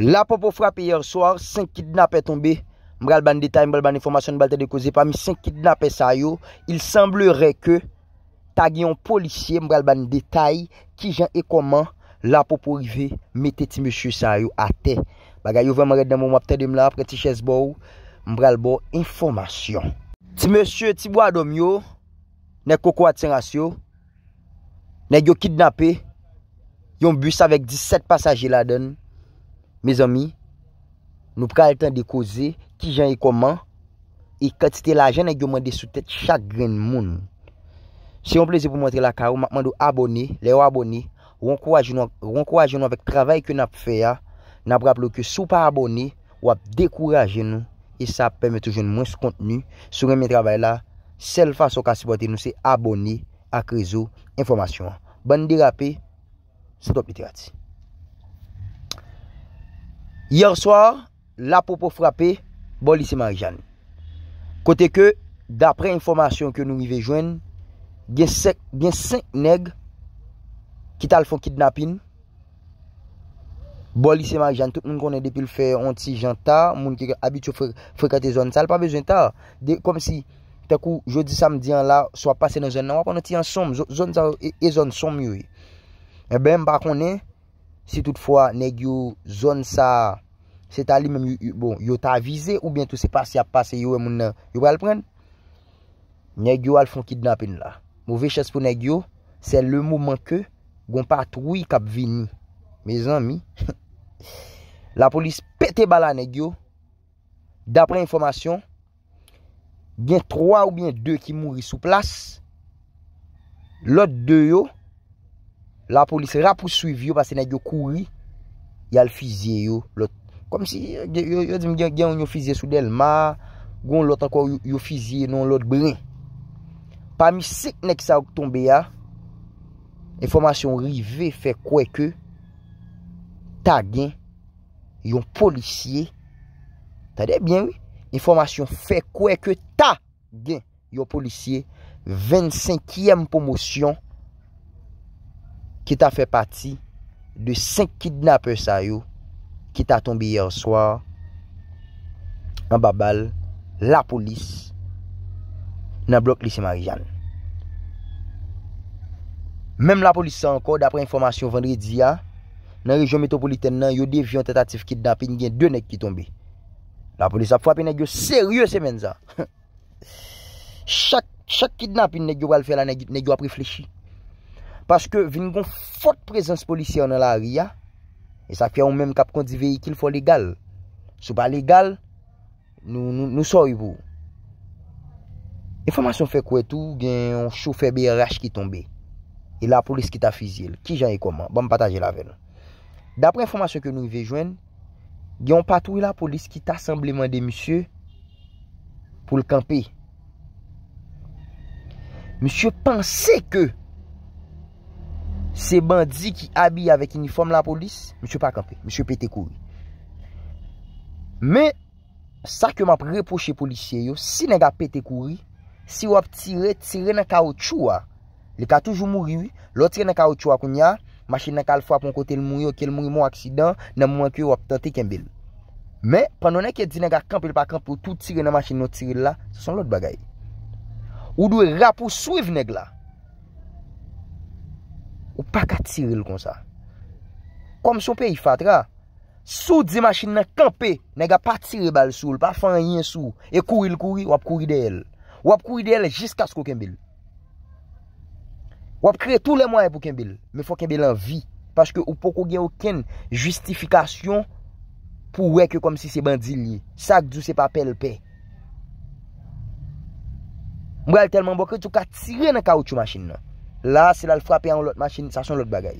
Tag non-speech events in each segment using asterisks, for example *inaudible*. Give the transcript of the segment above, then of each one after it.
Lapopo frapi yer swar, 5 kidnape tonbe, mbral ban detay, mbral ban informasyon, mbral te dekouze pa mi, 5 kidnape sayo, il semblere ke tagyon polisye mbral ban detay, ki jan e koman, lapopo rive, mette ti msye sayo ate. Baga yo vreman redden moun wapte dem la, pre ti ches bou, mbral bo informasyon. Ti msye ti wadom yo, ne koko ati rasyo, ne yo kidnape, yon bus avek 17 pasaje la dene. Mez ami, nou pral tan di koze ki jan yi koman yi katite la jan yi gyo mande sou tet chagren moun. Se yon plezi pou montre la karou, makman do abone, le yo abone, ronkouaje nou vek travay ke nap fe ya, nap rap lou ke sou pa abone, wap dekouraje nou, yi sa ap peme toujoun moun sou kontenu, sou reme travay la, sel faso ka sipote nou se abone ak rezo informasyon. Bandi rapi, sotopitrati. Yer soar, la popo frapi, bol isi Marjan. Kote ke, dapre informasyon ke nou mi vejwen, gen 5 neg ki tal fon kidnapin. Bol isi Marjan, tout moun konen depil fe, onti jan ta, moun ki abit yo frekate zon sa, al pa bejwen ta. Kom si, te kou, jodi samdian la, swa pase nan zon nan wak, konen ti ansom, zon sa, e, e zon som yoy. Se ta li mèm, bon, yo ta avize ou bèntou se pase ap pase yo e moun nan, yo bè al pren. Nè gyo al fon ki dna pen la. Mou veches pou nè gyo, se le mou manke, goun patoui kap vini. Me zan mi, la polis pète bala nè gyo. Dapre informasyon, gen 3 ou gen 2 ki mouri sou plas. Lot 2 yo, la polis rapousuiv yo, pase nè gyo koui, yal fizye yo, lot 3. Kom si yo dim gen yon yo fizye sou del ma Gon lot anko yon yo fizye Non lot bren Pa mi sik nek sa yon tombe ya Enformasyon rive Fe kwe ke Ta gen Yon polisye Ta de bien oui Enformasyon fe kwe ke ta gen Yon polisye 25e pomosyon Ki ta fe pati De 5 kidnappers a yo ki ta tombe yerswa an babal la polis nan blok lise marijan menm la polis sa anko dapre informasyon vendredi ya nan rejon metropoliten nan yode vyon tetatif kidnapin gen 2 nek ki tombe la polis ap fwa pi negyo serye semen *laughs* za chak kidnapin negyo walfe la negyo ap reflechi paske vin kon fote prezans polisiyan nan la ari ya E sa fè ou mèm kap kon di veyi ki l fo legal. Sou pa legal, nou so yvou. Enfoman son fè kou etou, gen yon chou fè bè yon rach ki ton bè. E la polis ki ta fizil. Ki jan yon e koman? Ba bon, m pataje la ven. Dapre enfoman son ke nou vejwen, gen yon patou yon la polis ki ta semblèman de msye pou l kampe. Msye panse ke Se bandi ki abiye avek uniform la polis, msye pa kampe, msye pete kouri. Me, sa ke map repoche polisye yo, si nega pete kouri, si wap tire, tire nan kaoutchouwa, li ka toujou mouri, lo tire nan kaoutchouwa koun ya, masin nan kal fwa pon kote l moun yo, ke l moun moun aksidan, nan moun kwe wap tante kembel. Me, pandone ke di nega kampe l pa kampe, pou tou tire nan masin nou tire la, se son lot bagay. Ou dwe rap ou suiv neg la, pa ka tirel kon sa. Kom son pe yi fatra, sou di masin nan kampe, nega pa tire bal sou, pa fanyen sou, e kuri l kuri, wap kuri de el. Wap kuri de el, jiska sko kembil. Wap kre tou le mwaye pou kembil, me fok kembil an vi, pache ke ou poko gen oken justifikasyon, pou weke kom si se bandili, sak du se pa pel pe. Mbrel telman bokre, tou ka tire nan kaout yo masin nan. La, se la l frapi an l ot machini, sa son l ot bagay.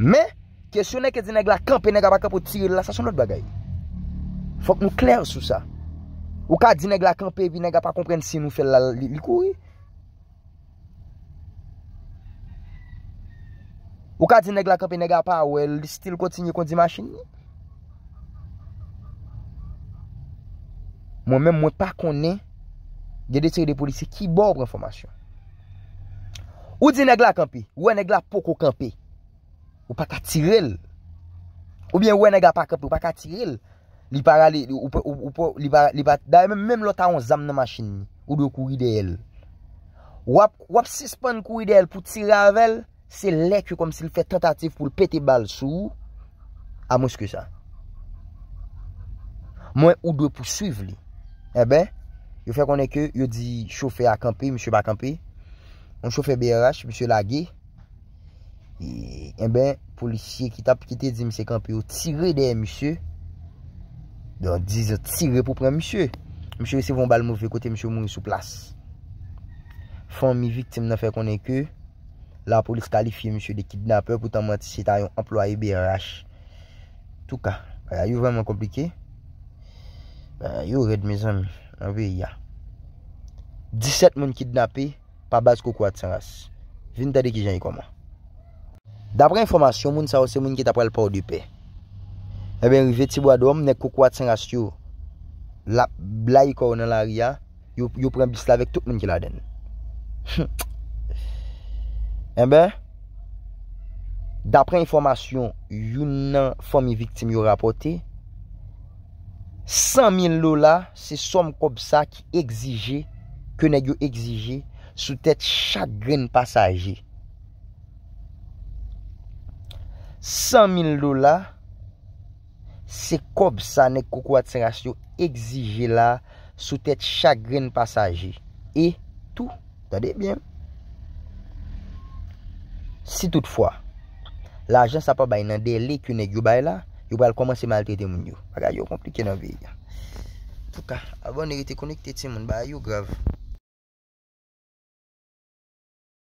Men, kesyon neke di neg la kampe nega pa kapo tir la, sa son l ot bagay. Fok nou kler sou sa. Ou ka di neg la kampe, vi nega pa kompren si nou fel la likou e. Ou ka di neg la kampe, nega pa, ou e, li stil kontinye konti machini. Mwen men mwen pa konen, je detiri de polisi ki borb renfomasyon. Ou di neg la kampe? Ou e neg la poko kampe? Ou pa ka tirel? Ou bien ou e neg la pa kampe? Ou pa ka tirel? Li para li... Ou pa... Li para... Da e men menm lota an zam nan masin Ou do kou ide el Wap... Wap si span kou ide el Pou tire avel Se lek yo kom si l fè tentatif Pou l pete bal sou A monske sa Mwen ou do pou suiv li Ebe eh Yo fè konen ke Yo di chofe a kampe Monske ba kampe On chou fè BRH, Monsiou lage, E eh ben, Polisye ki tap kite, Dize Monsiou kampi, Ou tire de Monsiou, Don dize, Tire pou pren Monsiou, Monsiou se von bal mou fè kote, Monsiou moun sou plas, Fon mi viktim nan fè konen ke, La polis kalifi Monsiou de kidnapè, Poutan mwati si ta yon employe BRH, Tou ka, A yo vreman komplike, A yo red mizan, A ve ya, 17 moun kidnapè, a bas kou kwa tseng as. Vin tade ki jen yi koman. Dapre informasyon, moun sa wese moun ki tapre l pou dupè. Eben, yi veti bo adwom, ne kou kwa tseng as yo la blayi koronel a ria, yo pren bisla vek tout moun ki la den. *laughs* Eben, dapre informasyon, yon nan fomi viktim yon rapote, 100.000 lola, se som kou bsa ki egzije ke negyo egzije sou tèt chagrin pasajé. 100.000 do la, se kob sa ne koukou at se rasyon exijé la, sou tèt chagrin pasajé. E, tou, tade bien. Si toutfwa, la ajan sa pa bay nan de, le kounèk yu bay la, yu bay l komansi mal tètè moun yo. Faka yo komplike nan vi. Touka, avon erite kounèk tètè moun, bay yo grev.